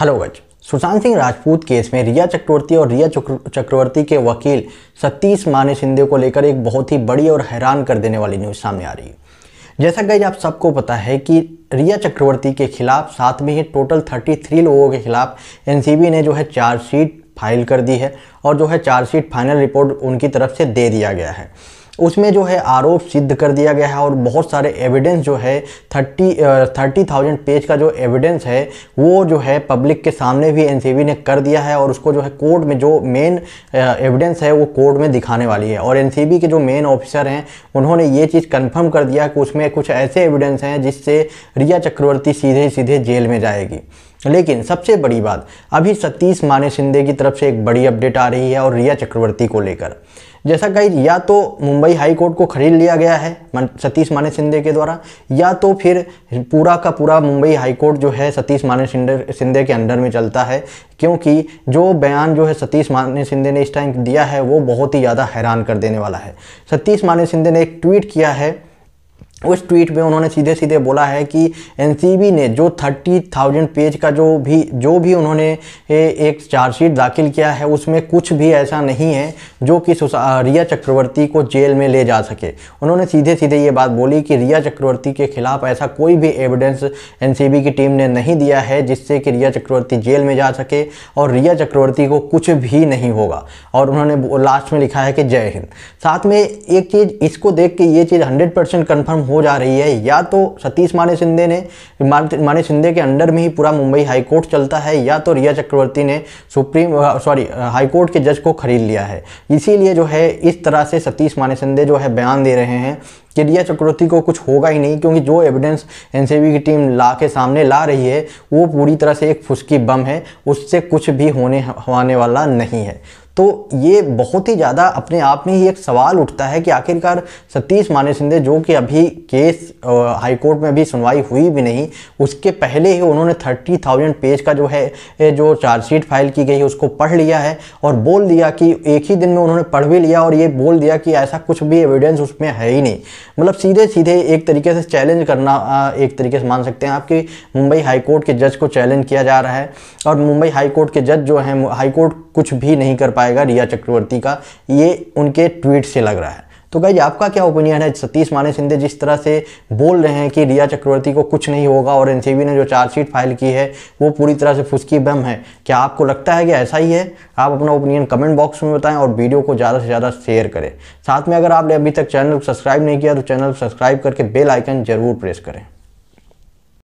hello गज Sushant Singh Rajput case में रिया चक्रवर्ती और रिया चक्रवर्ती के वकील सतीश माने सिंधे को लेकर एक बहुत ही बड़ी और हैरान कर देने वाली न्यूज़ सामने आ रही है जैसा गज आप सबको पता है कि रिया चक्रवर्ती के खिलाफ साथ में ही टोटल 33 लोगों के खिलाफ एनसीबी ने जो है चार्जशीट फाइल कर दी है और जो है चार्जशीट फाइनल रिपोर्ट उनकी तरफ से दे दिया गया है उसमें जो है आरोप सिद्ध कर दिया गया है और बहुत सारे एविडेंस जो है थर्टी थर्टी थाउजेंड पेज का जो एविडेंस है वो जो है पब्लिक के सामने भी एनसीबी ने कर दिया है और उसको जो है कोर्ट में जो मेन एविडेंस है वो कोर्ट में दिखाने वाली है और एनसीबी के जो मेन ऑफिसर हैं उन्होंने ये चीज़ कन्फर्म कर दिया कि उसमें कुछ ऐसे एविडेंस हैं जिससे रिया चक्रवर्ती सीधे सीधे जेल में जाएगी लेकिन सबसे बड़ी बात अभी सतीश माने शिंदे की तरफ से एक बड़ी अपडेट आ रही है और रिया चक्रवर्ती को लेकर जैसा कही या तो मुंबई हाई कोर्ट को खरीद लिया गया है सतीश माने सिंधे के द्वारा या तो फिर पूरा का पूरा मुंबई हाई कोर्ट जो है सतीश माने सिंधे सिंधे के अंडर में चलता है क्योंकि जो बयान जो है सतीश माने सिंधे ने इस टाइम दिया है वो बहुत ही ज़्यादा हैरान कर देने वाला है सतीश माने सिंधे ने एक ट्वीट किया है उस ट्वीट में उन्होंने सीधे सीधे बोला है कि एनसीबी ने जो थर्टी थाउजेंड पेज का जो भी जो भी उन्होंने एक चार्जशीट दाखिल किया है उसमें कुछ भी ऐसा नहीं है जो कि रिया चक्रवर्ती को जेल में ले जा सके उन्होंने सीधे सीधे ये बात बोली कि रिया चक्रवर्ती के खिलाफ ऐसा कोई भी एविडेंस एन की टीम ने नहीं दिया है जिससे कि रिया चक्रवर्ती जेल में जा सके और रिया चक्रवर्ती को कुछ भी नहीं होगा और उन्होंने लास्ट में लिखा है कि जय हिंद साथ में एक चीज़ इसको देख के ये चीज़ हंड्रेड परसेंट कन्फर्म हो हो जा रही है या तो सतीश माने शिंदे ने माने शिंदे के अंडर में ही पूरा मुंबई हाईकोर्ट चलता है या तो रिया चक्रवर्ती ने सुप्रीम सॉरी हाईकोर्ट के जज को खरीद लिया है इसीलिए जो है इस तरह से सतीश माने शिंदे जो है बयान दे रहे हैं कि रिया चक्रवर्ती को कुछ होगा ही नहीं क्योंकि जो एविडेंस एनसीबी की टीम ला के सामने ला रही है वो पूरी तरह से एक फुसकी बम है उससे कुछ भी होने होने वाला नहीं है तो ये बहुत ही ज़्यादा अपने आप में ही एक सवाल उठता है कि आखिरकार सतीश माने सिंधे जो कि अभी केस हाईकोर्ट में अभी सुनवाई हुई भी नहीं उसके पहले ही उन्होंने थर्टी थाउजेंड पेज का जो है जो चार्जशीट फाइल की गई है उसको पढ़ लिया है और बोल दिया कि एक ही दिन में उन्होंने पढ़ भी लिया और ये बोल दिया कि ऐसा कुछ भी एविडेंस उसमें है ही नहीं मतलब सीधे सीधे एक तरीके से चैलेंज करना एक तरीके से मान सकते हैं आपकी मुंबई हाईकोर्ट के जज को चैलेंज किया जा रहा है और मुंबई हाईकोर्ट के जज जो हैं हाईकोर्ट कुछ भी नहीं कर पाए पाएगा रिया चक्रवर्ती का ये उनके ट्वीट से लग रहा है तो भाई आपका क्या ओपिनियन है सतीश माने सिंधे जिस तरह से बोल रहे हैं कि रिया चक्रवर्ती को कुछ नहीं होगा और एनसीबी ने जो चार्जशीट फाइल की है वो पूरी तरह से फुसकी बम है क्या आपको लगता है कि ऐसा ही है आप अपना ओपिनियन कमेंट बॉक्स में बताएं और वीडियो को ज़्यादा से ज़्यादा शेयर करें साथ में अगर आपने अभी तक चैनल को सब्सक्राइब नहीं किया तो चैनल को सब्सक्राइब करके बेल आइकन जरूर प्रेस करें